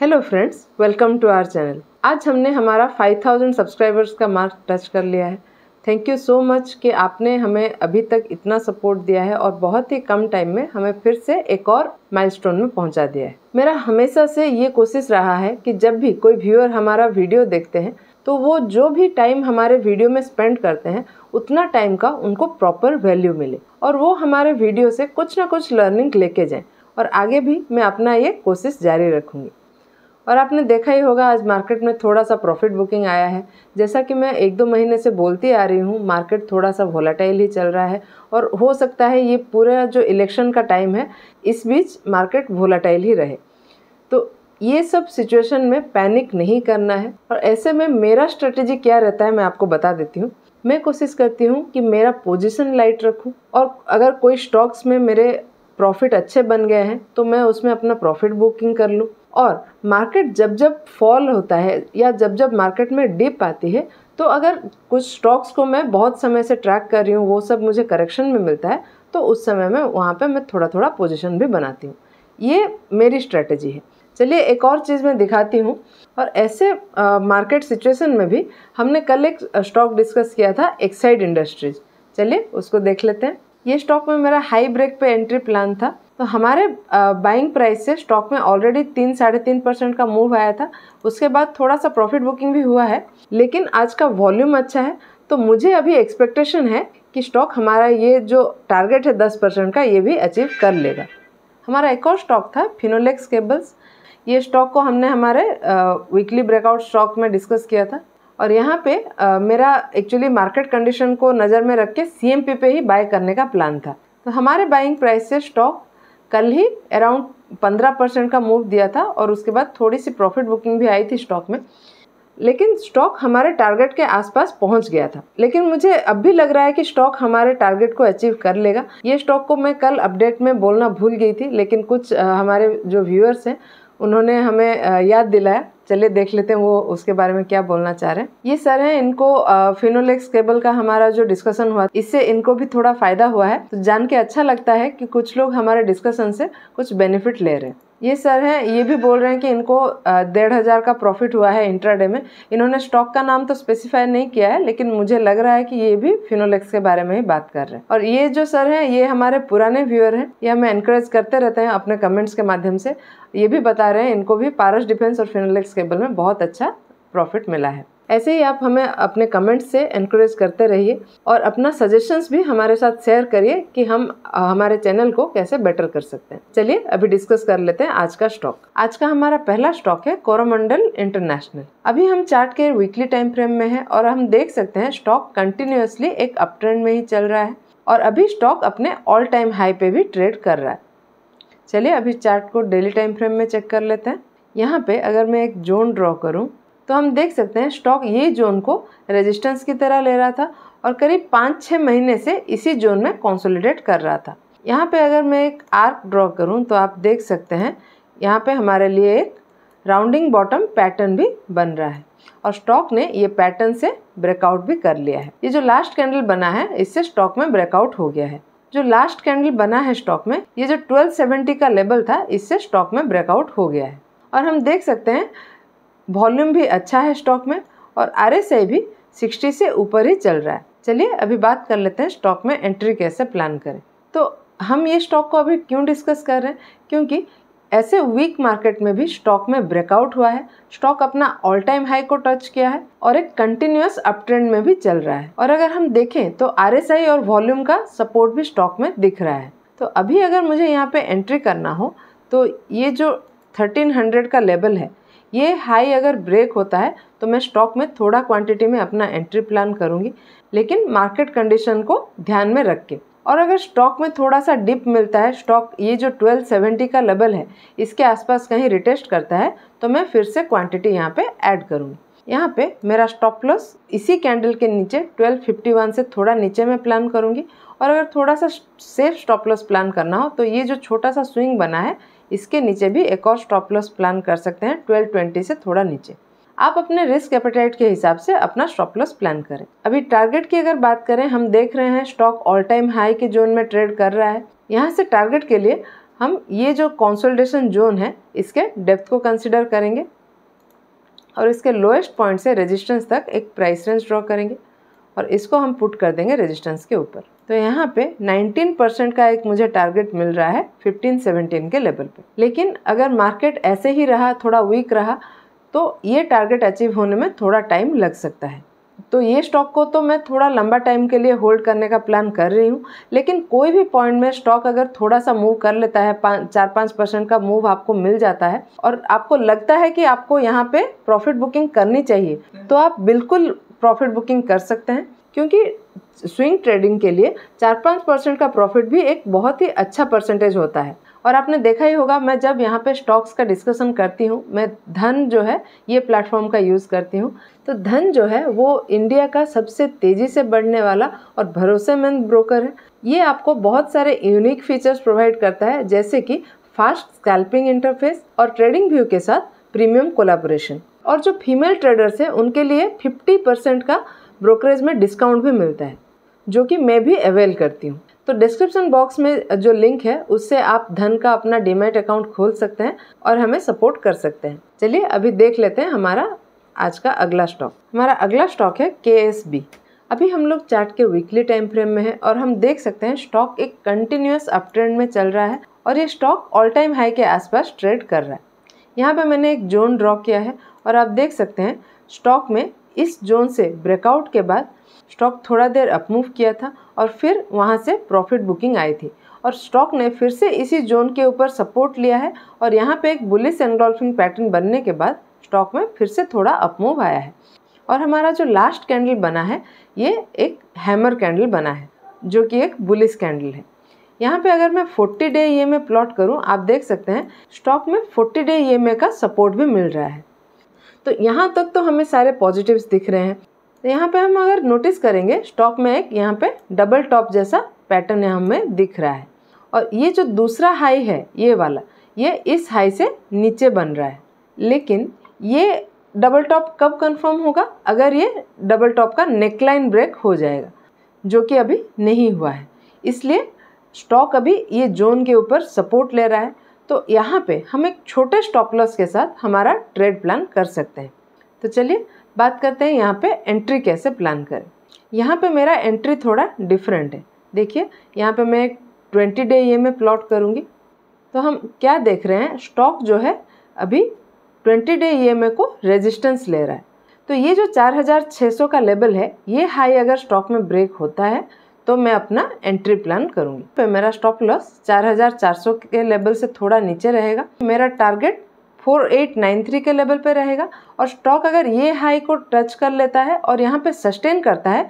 hello friends welcome to our channel आज हमने हमारा 5000 सब्सक्राइबर्स का मार्क टच कर लिया है थैंक यू सो मच कि आपने हमें अभी तक इतना सपोर्ट दिया है और बहुत ही कम टाइम में हमें फिर से एक और माइलस्टोन में पहुंचा दिया है मेरा हमेशा से ये कोशिश रहा है कि जब भी कोई व्यूअर हमारा वीडियो देखते हैं तो वो जो भी टाइम हमारे वीडियो में स्पेंड करते हैं उतना टाइम का उनको प्रॉपर वैल्यू मिले और वो हमारे वीडियो से कुछ ना कुछ लर्निंग लेके जाएँ और आगे भी मैं अपना ये कोशिश जारी रखूँगी और आपने देखा ही होगा आज मार्केट में थोड़ा सा प्रॉफिट बुकिंग आया है जैसा कि मैं एक दो महीने से बोलती आ रही हूँ मार्केट थोड़ा सा वोलाटाइल ही चल रहा है और हो सकता है ये पूरा जो इलेक्शन का टाइम है इस बीच मार्केट वोलाटाइल ही रहे तो ये सब सिचुएशन में पैनिक नहीं करना है और ऐसे में मेरा स्ट्रेटेजी क्या रहता है मैं आपको बता देती हूँ मैं कोशिश करती हूँ कि मेरा पोजिशन लाइट रखूँ और अगर कोई स्टॉक्स में मेरे प्रॉफिट अच्छे बन गए हैं तो मैं उसमें अपना प्रॉफिट बुकिंग कर लूँ और मार्केट जब जब फॉल होता है या जब जब मार्केट में डिप आती है तो अगर कुछ स्टॉक्स को मैं बहुत समय से ट्रैक कर रही हूँ वो सब मुझे करेक्शन में मिलता है तो उस समय में वहाँ पे मैं थोड़ा थोड़ा पोजीशन भी बनाती हूँ ये मेरी स्ट्रेटजी है चलिए एक और चीज़ मैं दिखाती हूँ और ऐसे मार्केट सिचुएशन में भी हमने कल एक स्टॉक डिस्कस किया था एक्साइड इंडस्ट्रीज चलिए उसको देख लेते हैं ये स्टॉक में मेरा हाई ब्रेक पे एंट्री प्लान था तो हमारे बाइंग प्राइस से स्टॉक में ऑलरेडी तीन साढ़े तीन परसेंट का मूव आया था उसके बाद थोड़ा सा प्रॉफिट बुकिंग भी हुआ है लेकिन आज का वॉल्यूम अच्छा है तो मुझे अभी एक्सपेक्टेशन है कि स्टॉक हमारा ये जो टारगेट है दस परसेंट का ये भी अचीव कर लेगा हमारा एक और स्टॉक था फिनोलेक्स केबल्स ये स्टॉक को हमने हमारे वीकली ब्रेकआउट स्टॉक में डिस्कस किया था और यहाँ पे आ, मेरा एक्चुअली मार्केट कंडीशन को नज़र में रख के सी पे ही बाय करने का प्लान था तो हमारे बाइंग प्राइस से स्टॉक कल ही अराउंड पंद्रह परसेंट का मूव दिया था और उसके बाद थोड़ी सी प्रॉफिट बुकिंग भी आई थी स्टॉक में लेकिन स्टॉक हमारे टारगेट के आसपास पहुंच गया था लेकिन मुझे अब भी लग रहा है कि स्टॉक हमारे टारगेट को अचीव कर लेगा ये स्टॉक को मैं कल अपडेट में बोलना भूल गई थी लेकिन कुछ हमारे जो व्यूअर्स हैं उन्होंने हमें याद दिलाया चलिए देख लेते हैं वो उसके बारे में क्या बोलना चाह रहे हैं ये सर हैं इनको फिनोलेक्स केबल का हमारा जो डिस्कशन हुआ इससे इनको भी थोड़ा फायदा हुआ है तो जान के अच्छा लगता है कि कुछ लोग हमारे डिस्कशन से कुछ बेनिफिट ले रहे हैं ये सर हैं ये भी बोल रहे हैं कि इनको डेढ़ हज़ार का प्रॉफिट हुआ है इंट्राडे में इन्होंने स्टॉक का नाम तो स्पेसिफाई नहीं किया है लेकिन मुझे लग रहा है कि ये भी फिनोलेक्स के बारे में ही बात कर रहे हैं और ये जो सर हैं ये हमारे पुराने व्यूअर हैं ये हमें इनक्रेज करते रहते हैं अपने कमेंट्स के माध्यम से ये भी बता रहे हैं इनको भी पारस डिफेंस और फिनोलेक्स केबल में बहुत अच्छा प्रॉफिट मिला है ऐसे ही आप हमें अपने कमेंट्स से इनक्रेज करते रहिए और अपना सजेशंस भी हमारे साथ शेयर करिए कि हम हमारे चैनल को कैसे बेटर कर सकते हैं चलिए अभी डिस्कस कर लेते हैं आज का स्टॉक आज का हमारा पहला स्टॉक है कोरोमंडल इंटरनेशनल अभी हम चार्ट के वीकली टाइम फ्रेम में है और हम देख सकते हैं स्टॉक कंटिन्यूसली एक अप ट्रेंड में ही चल रहा है और अभी स्टॉक अपने ऑल टाइम हाई पे भी ट्रेड कर रहा है चलिए अभी चार्ट को डेली टाइम फ्रेम में चेक कर लेते हैं यहाँ पे अगर मैं एक जोन ड्रॉ करूँ तो हम देख सकते हैं स्टॉक ये जोन को रेजिस्टेंस की तरह ले रहा था और करीब पाँच छः महीने से इसी जोन में कॉन्सोलिडेट कर रहा था यहाँ पे अगर मैं एक आर्क ड्रॉ करूँ तो आप देख सकते हैं यहाँ पे हमारे लिए एक राउंडिंग बॉटम पैटर्न भी बन रहा है और स्टॉक ने ये पैटर्न से ब्रेकआउट भी कर लिया है ये जो लास्ट कैंडल बना है इससे स्टॉक में ब्रेकआउट हो गया है जो लास्ट कैंडल बना है स्टॉक में ये जो 1270 का लेवल था इससे स्टॉक में ब्रेकआउट हो गया है और हम देख सकते हैं वॉल्यूम भी अच्छा है स्टॉक में और आर भी 60 से ऊपर ही चल रहा है चलिए अभी बात कर लेते हैं स्टॉक में एंट्री कैसे प्लान करें तो हम ये स्टॉक को अभी क्यों डिस्कस कर रहे हैं क्योंकि ऐसे वीक मार्केट में भी स्टॉक में ब्रेकआउट हुआ है स्टॉक अपना ऑल टाइम हाई को टच किया है और एक कंटिन्यूस अप ट्रेंड में भी चल रहा है और अगर हम देखें तो आर और वॉल्यूम का सपोर्ट भी स्टॉक में दिख रहा है तो अभी अगर मुझे यहाँ पे एंट्री करना हो तो ये जो थर्टीन हंड्रेड का लेवल है ये हाई अगर ब्रेक होता है तो मैं स्टॉक में थोड़ा क्वांटिटी में अपना एंट्री प्लान करूँगी लेकिन मार्केट कंडीशन को ध्यान में रख के और अगर स्टॉक में थोड़ा सा डिप मिलता है स्टॉक ये जो 1270 का लेवल है इसके आसपास कहीं रिटेस्ट करता है तो मैं फिर से क्वांटिटी यहाँ पे ऐड करूँगी यहाँ पे मेरा स्टॉप लॉस इसी कैंडल के नीचे 1251 से थोड़ा नीचे मैं प्लान करूँगी और अगर थोड़ा सा सेफ स्टॉप लॉस प्लान करना हो तो ये जो छोटा सा स्विंग बना है इसके नीचे भी एक और स्टॉप लॉस प्लान कर सकते हैं ट्वेल्व ट्वेंटी से थोड़ा नीचे आप अपने रिस्क एपेटाइट के हिसाब से अपना स्टॉप लॉस प्लान करें अभी टारगेट की अगर बात करें हम देख रहे हैं स्टॉक ऑल टाइम हाई के जोन में ट्रेड कर रहा है यहाँ से टारगेट के लिए हम ये जो कॉन्सोल्टेशन जोन है इसके डेप्थ को कंसिडर करेंगे और इसके लोएस्ट पॉइंट से रेजिस्टेंस तक एक प्राइस रेंज ड्रॉ करेंगे और इसको हम पुट कर देंगे रेजिस्टेंस के ऊपर तो यहाँ पे 19 परसेंट का एक मुझे टारगेट मिल रहा है 15-17 के लेवल पे लेकिन अगर मार्केट ऐसे ही रहा थोड़ा वीक रहा तो ये टारगेट अचीव होने में थोड़ा टाइम लग सकता है तो ये स्टॉक को तो मैं थोड़ा लंबा टाइम के लिए होल्ड करने का प्लान कर रही हूँ लेकिन कोई भी पॉइंट में स्टॉक अगर थोड़ा सा मूव कर लेता है पाँच चार पाँच परसेंट का मूव आपको मिल जाता है और आपको लगता है कि आपको यहाँ पे प्रॉफिट बुकिंग करनी चाहिए तो आप बिल्कुल प्रॉफिट बुकिंग कर सकते हैं क्योंकि स्विंग ट्रेडिंग के लिए चार पाँच परसेंट का प्रॉफिट भी एक बहुत ही अच्छा परसेंटेज होता है और आपने देखा ही होगा मैं जब यहाँ पे स्टॉक्स का डिस्कशन करती हूँ मैं धन जो है ये प्लेटफॉर्म का यूज़ करती हूँ तो धन जो है वो इंडिया का सबसे तेज़ी से बढ़ने वाला और भरोसेमंद ब्रोकर है ये आपको बहुत सारे यूनिक फीचर्स प्रोवाइड करता है जैसे कि फास्ट स्कैल्पिंग इंटरफेस और ट्रेडिंग व्यू के साथ प्रीमियम कोलाबोरेशन और जो फीमेल ट्रेडर्स हैं उनके लिए फिफ्टी परसेंट का ब्रोकरेज में डिस्काउंट भी मिलता है जो कि मैं भी अवेल करती हूँ तो डिस्क्रिप्शन बॉक्स में जो लिंक है उससे आप धन का अपना डीमेट अकाउंट खोल सकते हैं और हमें सपोर्ट कर सकते हैं चलिए अभी देख लेते हैं हमारा आज का अगला स्टॉक हमारा अगला स्टॉक है के अभी हम लोग चार्ट के वीकली टाइम फ्रेम में हैं और हम देख सकते हैं स्टॉक एक कंटिन्यूस अप ट्रेंड में चल रहा है और ये स्टॉक ऑल टाइम हाई के आसपास ट्रेड कर रहा है यहाँ पे मैंने एक जोन ड्रॉ किया है और आप देख सकते हैं स्टॉक में इस जोन से ब्रेकआउट के बाद स्टॉक थोड़ा देर अपमूव किया था और फिर वहाँ से प्रॉफिट बुकिंग आई थी और स्टॉक ने फिर से इसी जोन के ऊपर सपोर्ट लिया है और यहाँ पे एक बुलिस एनगोल्फिंग पैटर्न बनने के बाद स्टॉक में फिर से थोड़ा अपमूव आया है और हमारा जो लास्ट कैंडल बना है ये एक हैमर कैंडल बना है जो कि एक बुलिस कैंडल है यहाँ पे अगर मैं 40 डे ई में प्लॉट करूँ आप देख सकते हैं स्टॉक में 40 डे ई का सपोर्ट भी मिल रहा है तो यहाँ तक तो हमें सारे पॉजिटिव्स दिख रहे हैं तो यहाँ पे हम अगर नोटिस करेंगे स्टॉक में एक यहाँ पे डबल टॉप जैसा पैटर्न यहाँ हमें दिख रहा है और ये जो दूसरा हाई है ये वाला ये इस हाई से नीचे बन रहा है लेकिन ये डबल टॉप कब कंफर्म होगा अगर ये डबल टॉप का नेकलाइन ब्रेक हो जाएगा जो कि अभी नहीं हुआ है इसलिए स्टॉक अभी ये जोन के ऊपर सपोर्ट ले रहा है तो यहाँ पे हम एक छोटे स्टॉप लॉस के साथ हमारा ट्रेड प्लान कर सकते हैं तो चलिए बात करते हैं यहाँ पे एंट्री कैसे प्लान करें यहाँ पे मेरा एंट्री थोड़ा डिफरेंट है देखिए यहाँ पे मैं एक ट्वेंटी डे ये में प्लॉट करूँगी तो हम क्या देख रहे हैं स्टॉक जो है अभी ट्वेंटी डे ई को रेजिस्टेंस ले रहा है तो ये जो चार का लेवल है ये हाई अगर स्टॉक में ब्रेक होता है तो मैं अपना एंट्री प्लान करूंगी तो मेरा स्टॉप लॉस 4400 के लेवल से थोड़ा नीचे रहेगा मेरा टारगेट 4893 के लेवल पे रहेगा और स्टॉक अगर ये हाई को टच कर लेता है और यहाँ पे सस्टेन करता है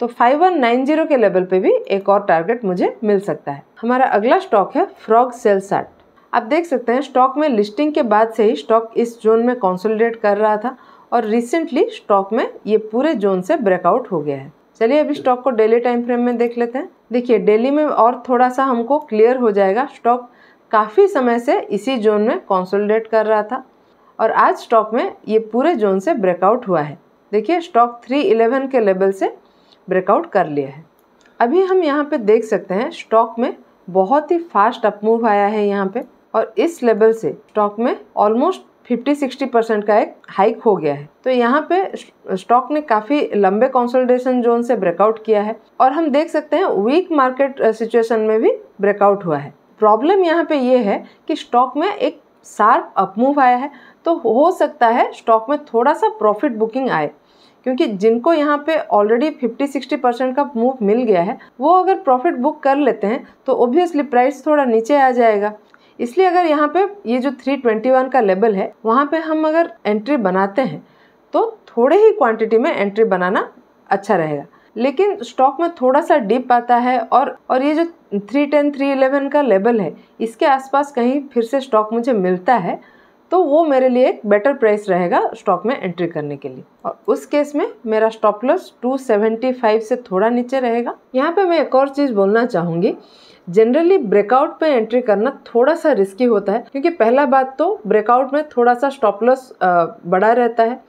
तो 5190 के लेवल पे भी एक और टारगेट मुझे मिल सकता है हमारा अगला स्टॉक है फ्रॉग सेल साट आप देख सकते हैं स्टॉक में लिस्टिंग के बाद से ही स्टॉक इस जोन में कॉन्सोलिडेट कर रहा था और रिसेंटली स्टॉक में ये पूरे जोन से ब्रेकआउट हो गया है चलिए अभी स्टॉक को डेली टाइम फ्रेम में देख लेते हैं देखिए डेली में और थोड़ा सा हमको क्लियर हो जाएगा स्टॉक काफ़ी समय से इसी जोन में कॉन्सोलिडेट कर रहा था और आज स्टॉक में ये पूरे जोन से ब्रेकआउट हुआ है देखिए स्टॉक 311 के लेवल से ब्रेकआउट कर लिया है अभी हम यहाँ पे देख सकते हैं स्टॉक में बहुत ही फास्ट अपमूव आया है यहाँ पे और इस लेवल से स्टॉक में ऑलमोस्ट फिफ्टी सिक्सटी परसेंट का एक हाइक हो गया है तो यहाँ पे स्टॉक ने काफ़ी लंबे कंसोलिडेशन जोन से ब्रेकआउट किया है और हम देख सकते हैं वीक मार्केट सिचुएशन में भी ब्रेकआउट हुआ है प्रॉब्लम यहाँ पे ये है कि स्टॉक में एक शार्प अपमूव आया है तो हो सकता है स्टॉक में थोड़ा सा प्रॉफिट बुकिंग आए क्योंकि जिनको यहाँ पे ऑलरेडी 50-60 परसेंट का मूव मिल गया है वो अगर प्रॉफिट बुक कर लेते हैं तो ओब्वियसली प्राइस थोड़ा नीचे आ जाएगा इसलिए अगर यहाँ पे ये जो 321 का लेबल है वहाँ पे हम अगर एंट्री बनाते हैं तो थोड़े ही क्वांटिटी में एंट्री बनाना अच्छा रहेगा लेकिन स्टॉक में थोड़ा सा डिप आता है और और ये जो 310 311 का लेवल है इसके आसपास कहीं फिर से स्टॉक मुझे मिलता है तो वो मेरे लिए एक बेटर प्राइस रहेगा स्टॉक में एंट्री करने के लिए और उस केस में मेरा स्टॉप लॉस 275 से थोड़ा नीचे रहेगा यहाँ पे मैं एक और चीज़ बोलना चाहूँगी जनरली ब्रेकआउट पे एंट्री करना थोड़ा सा रिस्की होता है क्योंकि पहला बात तो ब्रेकआउट में थोड़ा सा स्टॉप लॉस बड़ा रहता है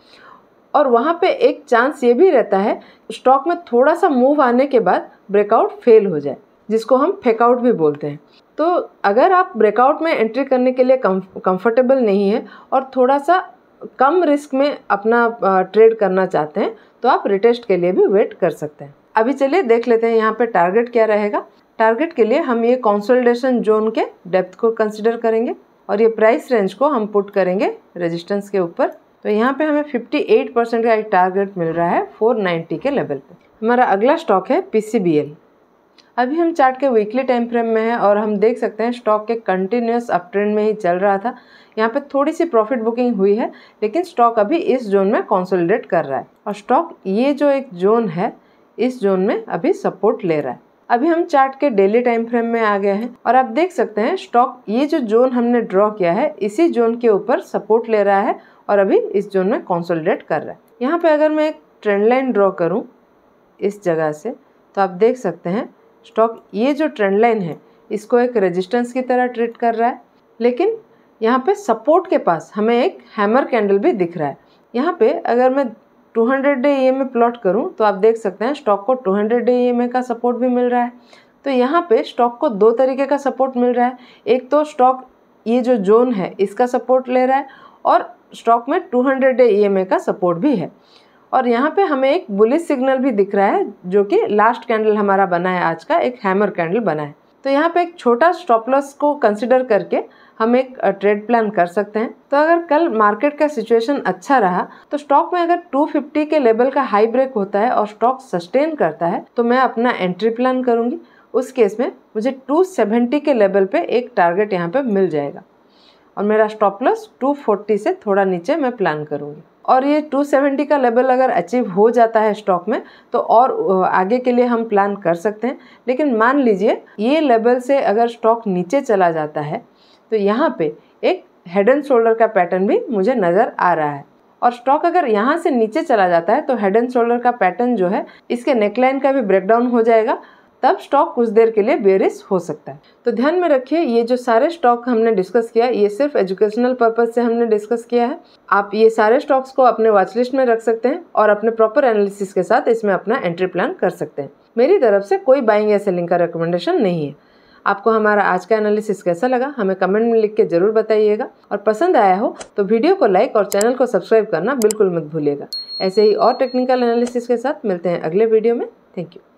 और वहाँ पे एक चांस ये भी रहता है स्टॉक में थोड़ा सा मूव आने के बाद ब्रेकआउट फेल हो जाए जिसको हम फेकआउट भी बोलते हैं तो अगर आप ब्रेकआउट में एंट्री करने के लिए कंफर्टेबल नहीं है और थोड़ा सा कम रिस्क में अपना ट्रेड करना चाहते हैं तो आप रिटेस्ट के लिए भी वेट कर सकते हैं अभी चलिए देख लेते हैं यहाँ पे टारगेट क्या रहेगा टारगेट के लिए हम ये कॉन्सल्टेशन जोन के डेप्थ को कंसिडर करेंगे और ये प्राइस रेंज को हम पुट करेंगे रेजिस्टेंस के ऊपर तो यहाँ पे हमें 58 परसेंट का एक टारगेट मिल रहा है 490 के लेवल पे हमारा अगला स्टॉक है पी अभी हम चार्ट के वीकली टाइम फ्रेम में हैं और हम देख सकते हैं स्टॉक के कंटिन्यूस अप ट्रेंड में ही चल रहा था यहाँ पे थोड़ी सी प्रॉफिट बुकिंग हुई है लेकिन स्टॉक अभी इस जोन में कॉन्सोलिडेट कर रहा है और स्टॉक ये जो एक जोन है इस जोन में अभी सपोर्ट ले रहा है अभी हम चार्ट के डेली टाइम फ्रेम में आ गए हैं और आप देख सकते हैं स्टॉक ये जो जोन हमने ड्रॉ किया है इसी जोन के ऊपर सपोर्ट ले रहा है और अभी इस जोन में कॉन्सोलिडेट कर रहा है यहाँ पे अगर मैं एक ट्रेंड लाइन ड्रॉ करूँ इस जगह से तो आप देख सकते हैं स्टॉक ये जो ट्रेंड लाइन है इसको एक रेजिस्टेंस की तरह ट्रीट कर रहा है लेकिन यहाँ पे सपोर्ट के पास हमें एक हैमर कैंडल भी दिख रहा है यहाँ पे अगर मैं 200 डे ई एम प्लॉट करूँ तो आप देख सकते हैं स्टॉक को 200 डे ई एम का सपोर्ट भी मिल रहा है तो यहाँ पे स्टॉक को दो तरीके का सपोर्ट मिल रहा है एक तो स्टॉक ये जो जोन है इसका सपोर्ट ले रहा है और स्टॉक में 200 डे ई का सपोर्ट भी है और यहाँ पे हमें एक बुलिस सिग्नल भी दिख रहा है जो कि लास्ट कैंडल हमारा बना है आज का एक हैमर कैंडल बना है तो यहाँ पे एक छोटा स्टॉप लॉस को कंसिडर करके हम एक ट्रेड प्लान कर सकते हैं तो अगर कल मार्केट का सिचुएशन अच्छा रहा तो स्टॉक में अगर 250 के लेवल का हाई ब्रेक होता है और स्टॉक सस्टेन करता है तो मैं अपना एंट्री प्लान करूँगी उस केस में मुझे 270 के लेवल पे एक टारगेट यहाँ पे मिल जाएगा और मेरा स्टॉप लॉस 240 से थोड़ा नीचे मैं प्लान करूँगी और ये 270 का लेवल अगर अचीव हो जाता है स्टॉक में तो और आगे के लिए हम प्लान कर सकते हैं लेकिन मान लीजिए ये लेवल से अगर स्टॉक नीचे चला जाता है तो यहाँ पे एक हेड एंड शोल्डर का पैटर्न भी मुझे नज़र आ रहा है और स्टॉक अगर यहाँ से नीचे चला जाता है तो हेड एंड शोल्डर का पैटर्न जो है इसके नेकलाइन का भी ब्रेकडाउन हो जाएगा तब स्टॉक कुछ देर के लिए बेरिस हो सकता है तो ध्यान में रखिए ये जो सारे स्टॉक हमने डिस्कस किया ये सिर्फ एजुकेशनल पर्पज से हमने डिस्कस किया है आप ये सारे स्टॉक्स को अपने वॉचलिस्ट लिस्ट में रख सकते हैं और अपने प्रॉपर एनालिसिस के साथ इसमें अपना एंट्री प्लान कर सकते हैं मेरी तरफ से कोई बाइंग या सेलिंग का रिकमेंडेशन नहीं है आपको हमारा आज का एनालिसिस कैसा लगा हमें कमेंट में लिख के जरूर बताइएगा और पसंद आया हो तो वीडियो को लाइक और चैनल को सब्सक्राइब करना बिल्कुल मत भूलिएगा ऐसे ही और टेक्निकल एनालिसिस के साथ मिलते हैं अगले वीडियो में थैंक यू